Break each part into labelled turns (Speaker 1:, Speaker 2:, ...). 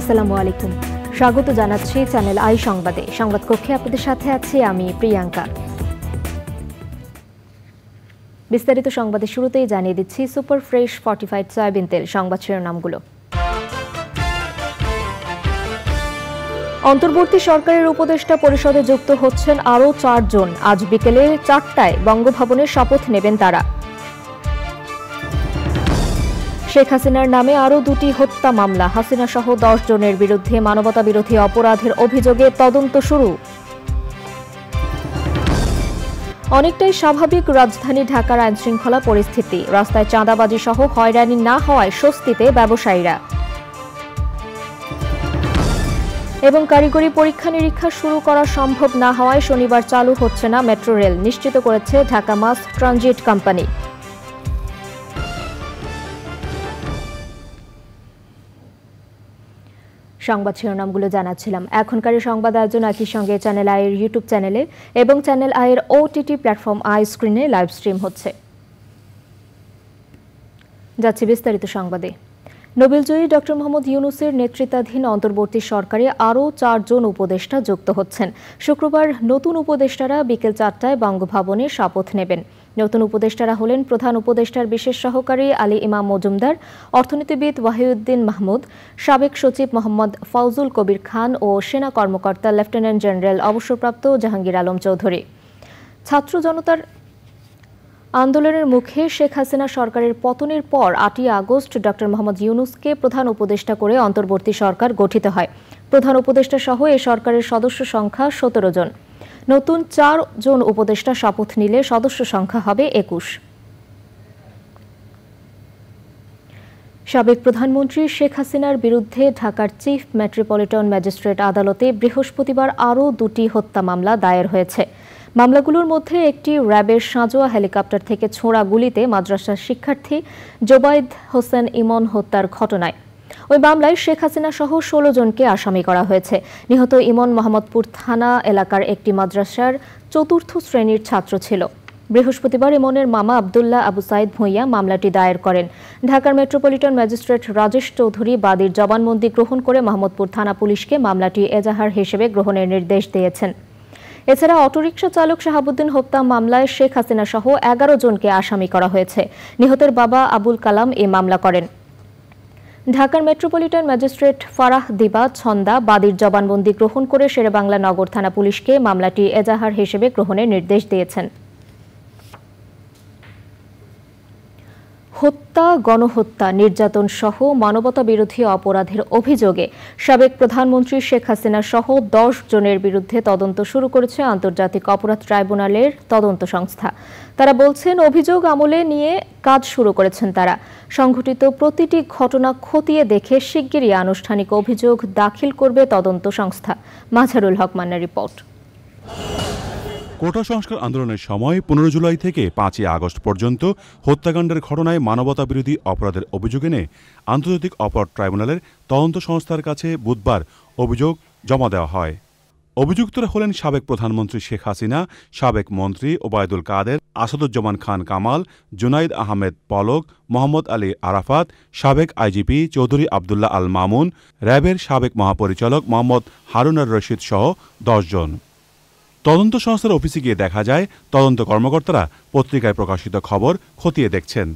Speaker 1: আসসালামু আলাইকুম স্বাগত জানাচ্ছি চ্যানেল আই সংবাদে সংবাদ কক্ষে আপনাদের সাথে আছি আমি প্রিয়াঙ্কা বিস্তারিত সংবাদের শুরুতেই জানিয়ে দিচ্ছি সুপার ফ্রেশ ফর্টিফাইড সয়াবিন তেল সংবাদ শিরোনামগুলো অন্তর্বর্তী সরকারের উপদেষ্টা পরিষদে যুক্ত হচ্ছেন আরও চারজন আজ বিকেলে চারটায় বঙ্গভবনে শপথ নেবেন তারা শেখ হাসিনার নামে আরও দুটি হত্যা মামলা হাসিনা সহ দশ জনের বিরুদ্ধে মানবতা বিরোধী অপরাধের অভিযোগে তদন্ত শুরু অনেকটাই স্বাভাবিক রাজধানী ঢাকার আইনশৃঙ্খলা পরিস্থিতি রাস্তায় চাঁদাবাজি সহ হয়রানি না হওয়ায় স্বস্তিতে ব্যবসায়ীরা এবং কারিগরি পরীক্ষা নিরীক্ষা শুরু করা সম্ভব না হওয়ায় শনিবার চালু হচ্ছে না মেট্রো রেল নিশ্চিত করেছে ঢাকা মাস ট্রানজিট কোম্পানি সংবাদ শিরোনামগুলো জানাচ্ছিলাম এখনকার সংবাদ আয়োজন একই সঙ্গে চ্যানেল আয়ের ইউটিউব চ্যানেলে এবং চ্যানেল আয়ের ওটিটি প্ল্যাটফর্ম আই স্ক্রিনে লাইভ স্ট্রিম হচ্ছে যাচ্ছি বিস্তারিত সংবাদে নোবেলজয়ী ড মোহাম্মদ ইউনুসের নেতৃত্বাধীন অন্তর্বর্তী সরকারে আরও চারজন উপদেষ্টা যুক্ত হচ্ছেন শুক্রবার নতুন উপদেষ্টারা বিকেল চারটায় বঙ্গভবনে শপথ নেবেন নতুন উপদেষ্টারা হলেন প্রধান উপদেষ্টার বিশেষ সহকারী আলী ইমাম মজুমদার অর্থনীতিবিদ ওয়াহিউদ্দিন মাহমুদ সাবেক সচিব মোহাম্মদ ফাউজুল কবির খান ও সেনা কর্মকর্তা লেফটেন্যান্ট জেনারেল অবসরপ্রাপ্ত জাহাঙ্গীর আলম চৌধুরী ছাত্র জনতার আন্দোলনের মুখে শেখ হাসিনা সরকারের পতনের পর আটই আগস্ট ডক্টর মোহাম্মদ ইউনুসকে প্রধান উপদেষ্টা করে অন্তর্বর্তী সরকার গঠিত হয় প্রধান উপদেষ্টা সহ এ সরকারের সদস্য সংখ্যা সতেরো জন নতুন চার জন উপদেষ্টা শপথ নিলে সদস্য সংখ্যা হবে একুশ সাবেক প্রধানমন্ত্রী শেখ হাসিনার বিরুদ্ধে ঢাকার চিফ মেট্রোপলিটন ম্যাজিস্ট্রেট আদালতে বৃহস্পতিবার আরও দুটি হত্যা মামলা দায়ের হয়েছে মামলাগুলোর মধ্যে একটি র্যাবের সাঁজোয়া হেলিকপ্টার থেকে ছোঁড়া গুলিতে মাদ্রাসার শিক্ষার্থী জোবাইদ হোসেন ইমন হত্যার ঘটনায় ওই মামলায় শেখ হাসিনা সহ ষোলো জনকে আসামি করা হয়েছে নিহত ইমন মোহাম্মদপুর থানা এলাকার একটি মাদ্রাসার চতুর্থ শ্রেণীর ছাত্র ছিল বৃহস্পতিবার ইমনের মামা আবদুল্লাহ আবু সাইদ ভূঁইয়া মামলাটি দায়ের করেন ঢাকার মেট্রোপলিটন ম্যাজিস্ট্রেট রাজেশ চৌধুরী বাদীর জবানবন্দি গ্রহণ করে মাহমুদপুর থানা পুলিশকে মামলাটি এজাহার হিসেবে গ্রহণের নির্দেশ দিয়েছেন এছাড়া অটোরিকশা চালক শাহাবুদ্দিন হত্যা মামলায় শেখ হাসিনা সহ এগারো জনকে আসামি করা হয়েছে নিহতের বাবা আবুল কালাম এ মামলা করেন ঢাকার মেট্রোপলিটন ম্যাজিস্ট্রেট ফারাহ দিবা ছন্দা বাদীর জবানবন্দি গ্রহণ করে শেরেবাংলা নগর থানা পুলিশকে মামলাটি এজাহার হিসেবে গ্রহণের নির্দেশ দিয়েছেন হত্যা গণহত্যা নির্যাতন সহ মানবতা বিরোধী অপরাধের অভিযোগে সাবেক প্রধানমন্ত্রী শেখ হাসিনা সহ দশ জনের বিরুদ্ধে তদন্ত শুরু করেছে আন্তর্জাতিক অপরাধ ট্রাইব্যুনালের তদন্ত সংস্থা তারা বলছেন অভিযোগ আমলে নিয়ে কাজ শুরু করেছেন তারা সংঘটিত প্রতিটি ঘটনা খতিয়ে দেখে শিগগিরই আনুষ্ঠানিক অভিযোগ দাখিল করবে তদন্ত সংস্থা মাঝারুল হক মান্না রিপোর্ট
Speaker 2: কোটা সংস্কার আন্দোলনের সময় পনেরো জুলাই থেকে পাঁচই আগস্ট পর্যন্ত হত্যাকাণ্ডের ঘটনায় মানবতা বিরোধী অপরাধের অভিযোগ এনে আন্তর্জাতিক অপরাধ ট্রাইব্যুনালের তদন্ত সংস্থার কাছে বুধবার অভিযোগ জমা দেওয়া হয় অভিযুক্তরা হলেন সাবেক প্রধানমন্ত্রী শেখ হাসিনা সাবেক মন্ত্রী ওবায়দুল কাদের আসাদুজ্জামান খান কামাল জুনাইদ আহমেদ পলক মোহাম্মদ আলী আরাফাত সাবেক আইজিপি চৌধুরী আবদুল্লাহ আল মামুন র্যাবের সাবেক মহাপরিচালক মোহাম্মদ হারুনার রশিদ সহ দশজন তদন্ত সংস্থার অফিসে গিয়ে দেখা যায় তদন্ত কর্মকর্তারা পত্রিকায় প্রকাশিত খবর খতিয়ে দেখছেন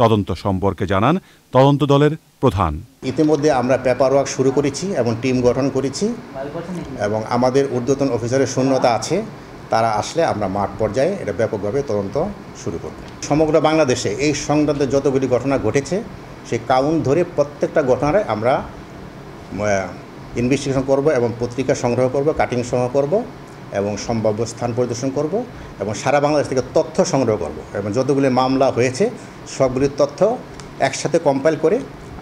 Speaker 2: তদন্ত সম্পর্কে জানান তদন্ত দলের প্রধান
Speaker 3: ইতিমধ্যে আমরা পেপার ওয়ার্ক শুরু করেছি এবং টিম গঠন করেছি এবং আমাদের ঊর্ধ্বতন অফিসারের শূন্যতা আছে তারা আসলে আমরা মাঠ পর্যায়ে এটা ব্যাপকভাবে তদন্ত শুরু করব সমগ্র বাংলাদেশে এই সংক্রান্ত যতগুলি ঘটনা ঘটেছে সেই কাউন্ট ধরে প্রত্যেকটা ঘটনার আমরা ইনভেস্টিগেশন করব এবং পত্রিকা সংগ্রহ করব কাটিং সংগ্রহ করব এবং সম্ভাব্য স্থান পরিদর্শন করব এবং সারা বাংলাদেশ থেকে তথ্য সংগ্রহ করব এবং যতগুলি মামলা হয়েছে সবগুলির তথ্য একসাথে কম্পাইল করে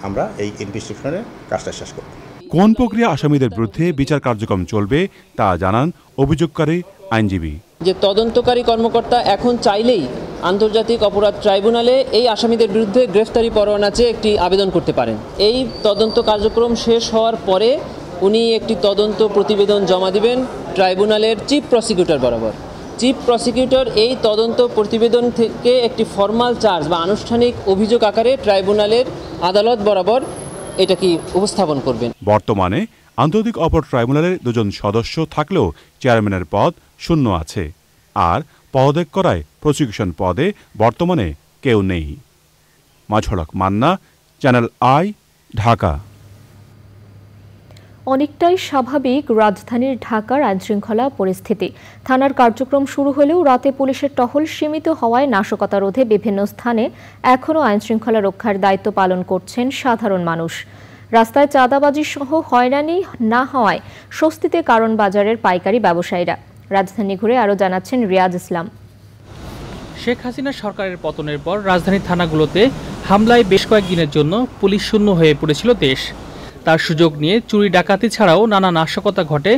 Speaker 3: আমরা এই ইনভেস্টিগেশনের কাজটা শেষ করব
Speaker 2: কোন প্রক্রিয়া আসামিদের বিরুদ্ধে বিচার কার্যক্রম চলবে তা জানান অভিযোগকারী আইনজীবী
Speaker 4: যে তদন্তকারী কর্মকর্তা এখন চাইলেই আন্তর্জাতিক অপরাধ ট্রাইব্যুনালে এই আসামিদের বিরুদ্ধে গ্রেফতারি পরোয়ানা চেয়ে একটি আবেদন করতে পারেন এই তদন্ত কার্যক্রম শেষ হওয়ার পরে উনি একটি তদন্ত প্রতিবেদন জমা দিবেন ট্রাইব্যুনালের চিফ প্রসিকিউটর বরাবর চিফ প্রসিকিউটর এই তদন্ত প্রতিবেদন থেকে একটি ফর্মাল চার্জ বা আনুষ্ঠানিক অভিযোগ আকারে ট্রাইব্যুনালের আদালত বরাবর এটা কি উপস্থাপন করবেন
Speaker 2: বর্তমানে আন্তর্জাতিক অপর ট্রাইব্যুনালের দুজন সদস্য থাকলেও চেয়ারম্যানের পদ শূন্য আছে আর পদত্যাগ করায় প্রসিকিউশন পদে বর্তমানে কেউ নেই মাঝড়ক মান্না চ্যানেল আই ঢাকা
Speaker 1: অনেকটাই স্বাভাবিক রাজধানীর ঢাকার আইনশৃঙ্খলা পরিস্থিতি থানার কার্যক্রম শুরু হলেও রাতে পুলিশের টহল সীমিত হওয়ায় নাশকতা রোধে বিভিন্ন স্থানে এখনও আইনশৃঙ্খলা রক্ষার দায়িত্ব পালন করছেন সাধারণ মানুষ রাস্তায় চাঁদাবাজি সহ হয়রানি না হওয়ায় স্বস্তিতে কারণ বাজারের পাইকারি ব্যবসায়ীরা রাজধানী ঘুরে আরও জানাচ্ছেন রিয়াজ ইসলাম
Speaker 4: শেখ হাসিনা সরকারের পতনের পর রাজধানীর থানাগুলোতে হামলায় বেশ কয়েকদিনের জন্য পুলিশ শূন্য হয়ে পড়েছিল দেশ তার সুযোগ নিয়ে চুরি ডাকাতি ছাড়াও নানা নাশকতা ঘটে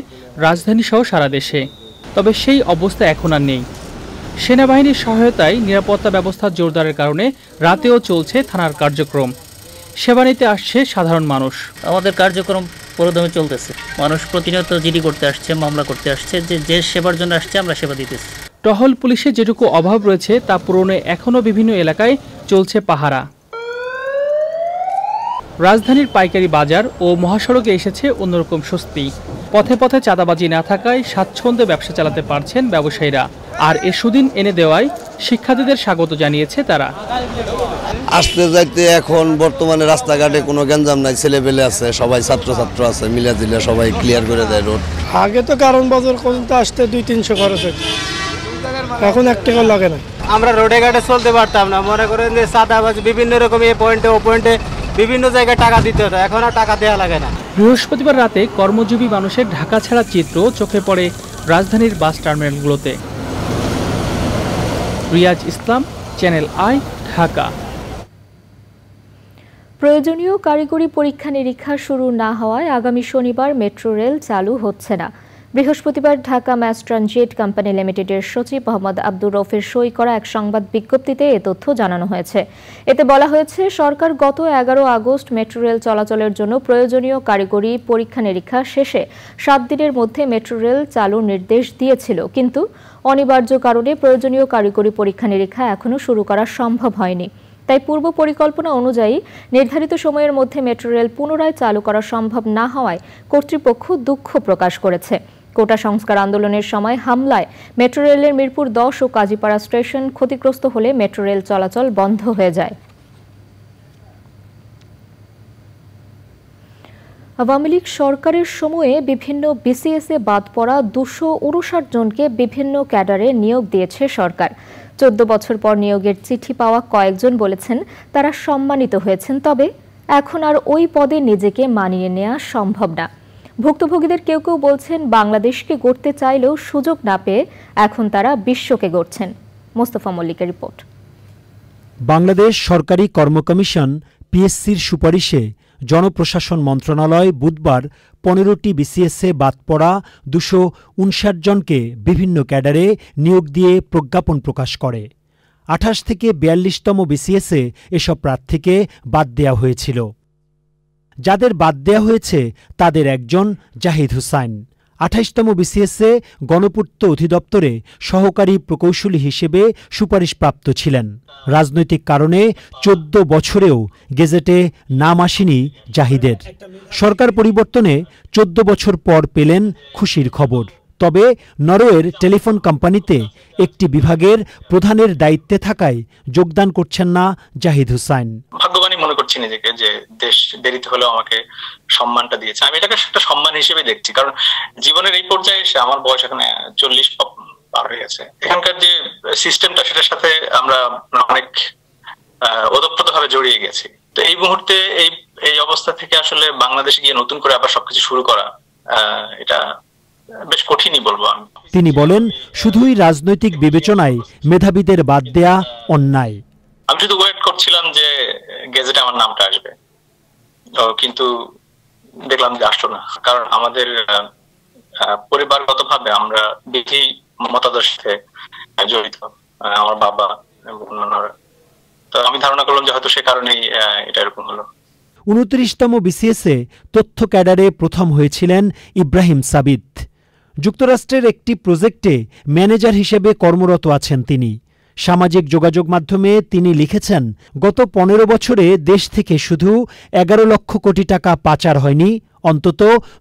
Speaker 4: রাজধানীসহ সারা দেশে তবে সেই অবস্থা এখন আর নেই সেনাবাহিনীর সহায়তায় নিরাপত্তা ব্যবস্থা জোরদারের কারণে রাতেও চলছে থানার কার্যক্রম সেবা নিতে আসছে সাধারণ মানুষ আমাদের কার্যক্রম পুরোদমে চলতেছে মানুষ প্রতিনিয়ত জিডি করতে আসছে মামলা করতে আসছে যে যে সেবার জন্য আসছে আমরা সেবা দিতেছি টহল পুলিশে যেটুকু অভাব রয়েছে তা পূরণে এখনও বিভিন্ন এলাকায় চলছে পাহারা রাজধানীর পাইকারি বাজার ও মহাসড়কে এসেছে অন্যরকম স্বস্তি পথে পথে চাঁদাবাজি না থাকায় স্বাচ্ছন্দ্যে ব্যবসা চালাতে পারছেন ব্যবসায়ীরা আর এ সুদিন এনে দেওয়ায় শিক্ষার্থীদের স্বাগত জানিয়েছে তারা আসতে যাইতে এখন বর্তমানে
Speaker 3: রাস্তাঘাটে কোনো গ্যাঞ্জাম নাই ছেলে পেলে আছে সবাই ছাত্র ছাত্র আছে মিলা জিলা সবাই ক্লিয়ার করে দেয় রোড
Speaker 4: আগে তো কারণ বাজার পর্যন্ত আসতে দুই তিনশো খরচ এখন এক টাকা লাগে না
Speaker 5: আমরা রোডে ঘাটে চলতে পারতাম না মনে করেন যে চাঁদাবাজি বিভিন্ন রকম এ পয়েন্টে ও পয়েন্টে বিভিন্ন জায়গায় টাকা দিতে হতো এখন আর টাকা দেওয়া লাগে না
Speaker 4: বৃহস্পতিবার রাতে কর্মজীবী মানুষের ঢাকা ছাড়া চিত্র চোখে পড়ে রাজধানীর বাস টার্মিনালগুলোতে রিয়াজ ইসলাম চ্যানেল আই ঢাকা
Speaker 1: প্রয়োজনীয় কারিগরি পরীক্ষা নিরীক্ষা শুরু না হওয়ায় আগামী শনিবার মেট্রো রেল চালু হচ্ছে না বৃহস্পতিবার ঢাকা ম্যাস ট্রানজিট কোম্পানি লিমিটেডের সচিব মোহাম্মদ আব্দুর রফের সই করা এক সংবাদ বিজ্ঞপ্তিতে এ তথ্য জানানো হয়েছে এতে বলা হয়েছে সরকার গত এগারো আগস্ট মেট্রো রেল চলাচলের জন্য প্রয়োজনীয় কারিগরি পরীক্ষা নিরীক্ষা শেষে সাত দিনের মধ্যে মেট্রো রেল চালুর নির্দেশ দিয়েছিল কিন্তু অনিবার্য কারণে প্রয়োজনীয় কারিগরি পরীক্ষা নিরীক্ষা এখনও শুরু করা সম্ভব হয়নি তাই পূর্ব পরিকল্পনা অনুযায়ী নির্ধারিত সময়ের মধ্যে মেট্রো রেল পুনরায় চালু করা সম্ভব না হওয়ায় কর্তৃপক্ষ দুঃখ প্রকাশ করেছে কোটা সংস্কার আন্দোলনের সময় হামলায় মেট্রো রেলের মিরপুর দশ ও কাজীপাড়া স্টেশন ক্ষতিগ্রস্ত হলে মেট্রো রেল চলাচল বন্ধ হয়ে যায় আওয়ামী লীগ সরকারের সময়ে বিভিন্ন এ বাদ পড়া দুশো উনষাট জনকে বিভিন্ন ক্যাডারে নিয়োগ দিয়েছে সরকার চোদ্দ বছর পর নিয়োগের চিঠি পাওয়া কয়েকজন বলেছেন তারা সম্মানিত হয়েছেন তবে এখন আর ওই পদে নিজেকে মানিয়ে নেওয়া সম্ভব না ভুক্তভোগীদের কেউ কেউ বলছেন বাংলাদেশকে গড়তে চাইলেও সুযোগ না পেয়ে এখন তারা বিশ্বকে গড়ছেন মোস্তফা মল্লিকের রিপোর্ট
Speaker 5: বাংলাদেশ সরকারি কর্ম কমিশন পিএসসির সুপারিশে জনপ্রশাসন মন্ত্রণালয় বুধবার পনেরোটি বিসিএসএ বাদ পড়া দুশো উনষাট জনকে বিভিন্ন ক্যাডারে নিয়োগ দিয়ে প্রজ্ঞাপন প্রকাশ করে আঠাশ থেকে বিয়াল্লিশতম বিসিএসএ এসব প্রার্থীকে বাদ দেয়া হয়েছিল যাদের বাদ দেয়া হয়েছে তাদের একজন জাহিদ হুসাইন আঠাইশতম বিসিএসএ গণপূর্ত অধিদপ্তরে সহকারী প্রকৌশলী হিসেবে সুপারিশপ্রাপ্ত ছিলেন রাজনৈতিক কারণে চোদ্দ বছরেও গেজেটে নাম আসেনি জাহিদের সরকার পরিবর্তনে চোদ্দ বছর পর পেলেন খুশির খবর তবে নরওয়ের টেলিফোন কোম্পানিতে একটি বিভাগের প্রধানের দায়িত্বে থাকায় যোগদান করছেন না জাহিদ হুসাইন
Speaker 4: ভাগ্যবানী মনে করছি নিজেকে যে দেশ দেরিতে হলেও আমাকে সম্মানটা দিয়েছে আমি এটাকে একটা সম্মান হিসেবে দেখছি কারণ জীবনের এই পর্যায়ে এসে আমার বয়স এখানে চল্লিশ পার হয়ে গেছে এখানকার যে সিস্টেমটা সেটার সাথে আমরা অনেক ওতপ্রোত ভাবে জড়িয়ে গেছি তো এই মুহূর্তে এই এই অবস্থা থেকে আসলে বাংলাদেশে গিয়ে নতুন করে আবার সবকিছু শুরু করা এটা বেশ কঠিনই বলবো আমি
Speaker 5: তিনি বলেন শুধুই রাজনৈতিক বিবেচনায় মেধাবীদের বাদ দেয়া অন্যায়
Speaker 4: আমি শুধু ওয়েট করছিলাম যে গেজেটে আমার নামটা আসবে কিন্তু দেখলাম যে আসলো না কারণ আমাদের পরিবারগত ভাবে আমরা বিধি মতাদর্শে জড়িত আমার বাবা অন্যান্যরা তো আমি ধারণা করলাম যে হয়তো সে কারণেই এটা এরকম হলো
Speaker 5: উনত্রিশতম বিসিএসে তথ্য ক্যাডারে প্রথম হয়েছিলেন ইব্রাহিম সাবিদ যুক্তরাষ্ট্রের একটি প্রজেক্টে ম্যানেজার হিসেবে কর্মরত আছেন তিনি সামাজিক যোগাযোগ মাধ্যমে তিনি লিখেছেন গত পনেরো বছরে দেশ থেকে শুধু এগারো লক্ষ কোটি টাকা পাচার হয়নি অন্তত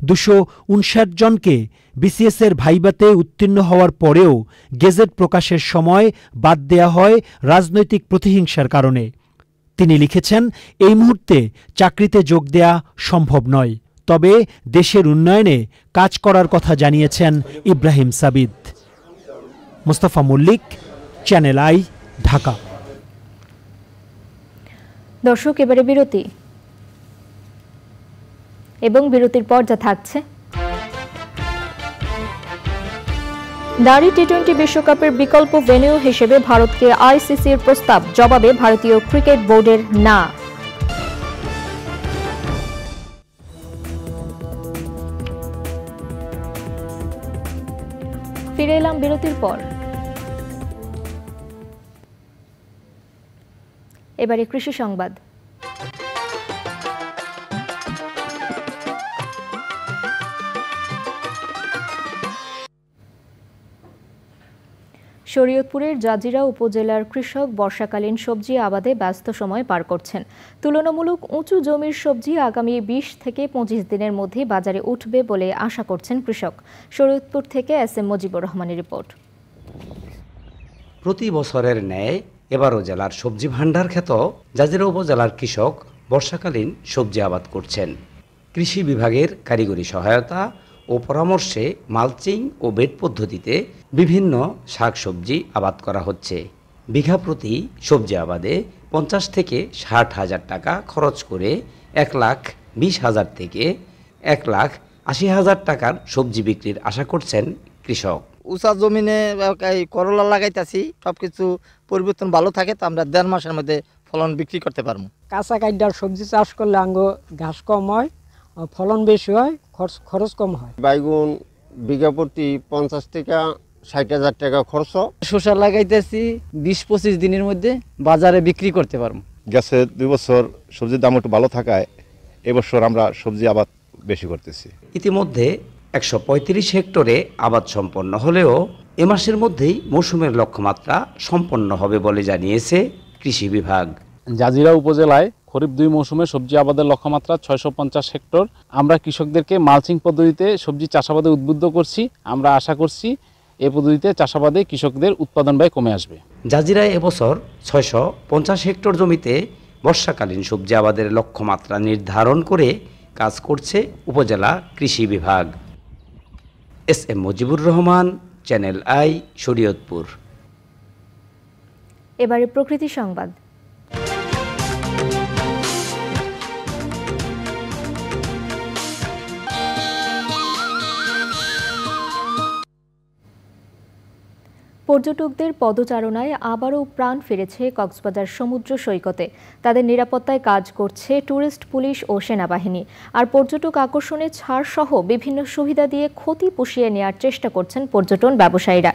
Speaker 5: দুশো উনষাট জনকে বিসিএসের ভাইবাতে উত্তীর্ণ হওয়ার পরেও গেজেট প্রকাশের সময় বাদ দেয়া হয় রাজনৈতিক প্রতিহিংসার কারণে তিনি লিখেছেন এই মুহূর্তে চাকরিতে যোগ দেয়া সম্ভব নয় তবে দেশের উন্নয়নে কাজ করার কথা জানিয়েছেন ইব্রাহিম সাবিদ মোস্তফা মল্লিক চ্যানেল আই ঢাকা
Speaker 1: দর্শক এবারে বিরতি এবং বিরতির পর যা থাকছে নারী টি টোয়েন্টি বিশ্বকাপের বিকল্প ভেনিউ হিসেবে ভারতকে আইসিসির প্রস্তাব জবাবে ভারতীয় ক্রিকেট বোর্ডের না ফিরে এলাম বিরতির পর এবারে কৃষি সংবাদ শরীয়তপুরের জাজিরা উপজেলার কৃষক বর্ষাকালীন সবজি আবাদে ব্যস্ত সময় পার করছেন তুলনামূলক উঁচু জমির সবজি আগামী বিশ থেকে পঁচিশ দিনের মধ্যে বাজারে উঠবে বলে আশা করছেন কৃষক শরীয়তপুর থেকে এস এম মুজিবুর রহমানের রিপোর্ট
Speaker 5: প্রতি বছরের
Speaker 3: ন্যায় এবারও জেলার সবজি ভাণ্ডার খ্যাত জাজিরা উপজেলার কৃষক বর্ষাকালীন সবজি আবাদ করছেন কৃষি বিভাগের কারিগরি সহায়তা ও পরামর্শে মালচিং ও বেড পদ্ধতিতে বিভিন্ন শাকসবজি আবাদ করা হচ্ছে বিঘা প্রতি সবজি আবাদে পঞ্চাশ থেকে ষাট হাজার টাকা খরচ করে এক লাখ বিশ হাজার থেকে এক লাখ আশি হাজার টাকার সবজি বিক্রির আশা করছেন কৃষক উঁচা জমিনে করলা লাগাইতেছি সব কিছু পরিবর্তন ভালো থাকে তো আমরা দেড় মাসের মধ্যে ফলন বিক্রি করতে পারবো কাঁচা কাইডার সবজি চাষ করলে আঙ্গ ঘাস কম হয় ফলন বেশি হয় খরচ খরচ কম হয় বাইগুন বিঘা প্রতি পঞ্চাশ টাকা ষাট হাজার টাকা খরচ শসা লাগাইতেছি বিশ পঁচিশ দিনের মধ্যে বাজারে বিক্রি করতে পারবো গ্যাসের দুই বছর সবজির দাম একটু ভালো থাকায় এবছর আমরা সবজি আবাদ বেশি করতেছি ইতিমধ্যে একশো পঁয়ত্রিশ হেক্টরে আবাদ সম্পন্ন হলেও এ মাসের মধ্যেই মৌসুমের লক্ষ্যমাত্রা সম্পন্ন
Speaker 4: হবে বলে জানিয়েছে কৃষি বিভাগ জাজিরা উপজেলায় খরিফ দুই মৌসুমে সবজি আবাদের লক্ষ্যমাত্রা ছয়শো পঞ্চাশ হেক্টর আমরা কৃষকদেরকে মালচিং পদ্ধতিতে সবজি চাষাবাদে উদ্বুদ্ধ করছি আমরা আশা করছি এ পদ্ধতিতে চাষাবাদে কৃষকদের উৎপাদন ব্যয় কমে আসবে জাজিরায়
Speaker 3: এবছর ছয়শো পঞ্চাশ হেক্টর জমিতে বর্ষাকালীন সবজি আবাদের লক্ষ্যমাত্রা নির্ধারণ করে কাজ করছে উপজেলা কৃষি বিভাগ S M Mujibur Rahman channel I Shariatpur
Speaker 1: এবারে প্রকৃতি সংবাদ পর্যটকদের পদচারণায় আবারও প্রাণ ফিরেছে কক্সবাজার সমুদ্র সৈকতে তাদের নিরাপত্তায় কাজ করছে ট্যুরিস্ট পুলিশ ও সেনাবাহিনী আর পর্যটক আকর্ষণে ছাড় সহ বিভিন্ন সুবিধা দিয়ে ক্ষতি পুষিয়ে নেওয়ার চেষ্টা করছেন পর্যটন ব্যবসায়ীরা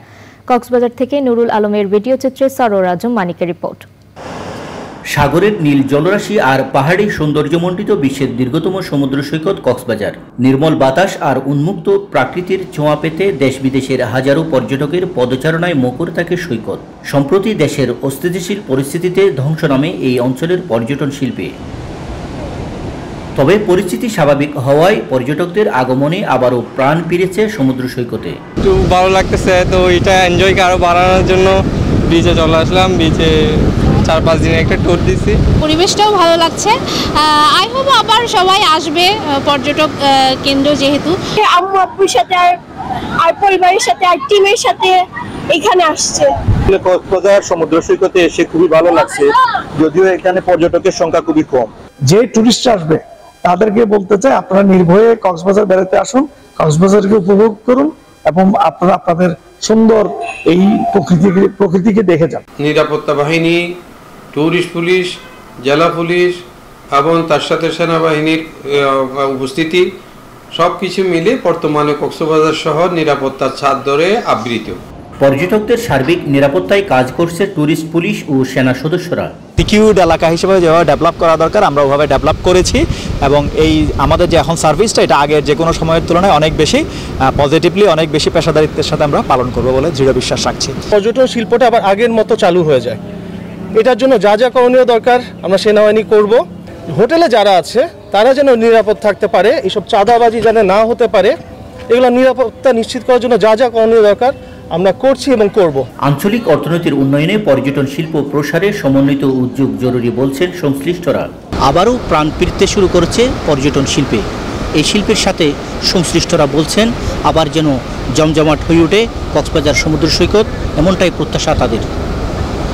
Speaker 1: কক্সবাজার থেকে নুরুল আলমের ভিডিও চিত্রে সরোরাজম মানিকের রিপোর্ট
Speaker 3: সাগরের নীল জলরাশি আর পাহাড়ি সৌন্দর্যমণ্ডিত বিশ্বের দীর্ঘতম সমুদ্র সৈকত কক্সবাজার নির্মল বাতাস আর উন্মুক্ত প্রাকৃতির ছোঁয়া পেতে দেশ বিদেশের হাজারো পর্যটকের পদচারণায় মকর থাকে সৈকত সম্প্রতি দেশের অস্থিতিশীল পরিস্থিতিতে ধ্বংস নামে এই অঞ্চলের পর্যটন শিল্পে তবে পরিস্থিতি স্বাভাবিক হওয়ায় পর্যটকদের আগমনে আবারও প্রাণ পেরেছে সমুদ্র
Speaker 4: সৈকতে একটু ভালো লাগতেছে তো এটা এনজয়কে আরও বাড়ানোর জন্য বিচে চলে আসলাম বিচে চার পাঁচ দিনে একটা ট্যুর দিছি
Speaker 1: পরিবেশটাও ভালো লাগছে আই হোপ আবার সবাই আসবে পর্যটক কেন্দ্র যেহেতু আম্মু আব্বুর সাথে আর আর পরিবারের সাথে আর টিমের সাথে এখানে আসছে
Speaker 5: কক্সবাজার সমুদ্র সৈকতে এসে খুবই ভালো লাগছে যদিও এখানে পর্যটকের সংখ্যা খুবই কম যে টুরিস্ট আসবে তাদেরকে বলতে চাই আপনারা নির্ভয়ে কক্সবাজার বেড়াতে আসুন কক্সবাজারকে উপভোগ করুন এবং আপনারা আপনাদের সুন্দর এই প্রকৃতিকে প্রকৃতিকে দেখে যান
Speaker 4: নিরাপত্তা বাহিনী ট্যুরিস্ট পুলিশ জেলা পুলিশ এবং তার সাথে সেনাবাহিনীর উপস্থিতি সব কিছু মিলে বর্তমানে কক্সবাজার শহর নিরাপত্তার ছাদ ধরে আবৃত
Speaker 3: পর্যটকদের সার্বিক নিরাপত্তায় কাজ করছে ট্যুরিস্ট
Speaker 5: পুলিশ ও সেনা সদস্যরা সিকিউরড এলাকা হিসেবে যেভাবে ডেভেলপ করা দরকার আমরা ওভাবে ডেভেলপ করেছি এবং এই আমাদের যে এখন সার্ভিসটা এটা আগের যে কোনো সময়ের তুলনায় অনেক বেশি পজিটিভলি অনেক বেশি পেশাদারিত্বের সাথে আমরা পালন করবো বলে দৃঢ় বিশ্বাস রাখছি পর্যটন শিল্পটা আবার আগের মতো চালু হয়ে
Speaker 4: যায় এটার জন্য যা যা করণীয় দরকার আমরা সেনাবাহিনী করব হোটেলে যারা আছে তারা যেন নিরাপদ থাকতে পারে এইসব চাঁদাবাজি যেন না হতে পারে এগুলো নিরাপত্তা নিশ্চিত করার জন্য যা যা করণীয় দরকার আমরা করছি এবং করব
Speaker 3: আঞ্চলিক অর্থনীতির উন্নয়নে পর্যটন শিল্প প্রসারে সমন্বিত উদ্যোগ জরুরি বলছেন সংশ্লিষ্টরা আবারও প্রাণ ফিরতে শুরু করেছে পর্যটন শিল্পে এই শিল্পের সাথে সংশ্লিষ্টরা বলছেন আবার যেন জমজমাট হয়ে ওঠে কক্সবাজার সমুদ্র সৈকত এমনটাই প্রত্যাশা তাদের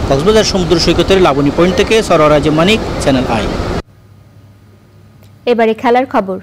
Speaker 3: কক্সবাজার সমুদ্র সৈকতের লাবণী পয়েন্ট থেকে সররাজে মানিক চ্যানেল আই
Speaker 1: এবারে খেলার খবর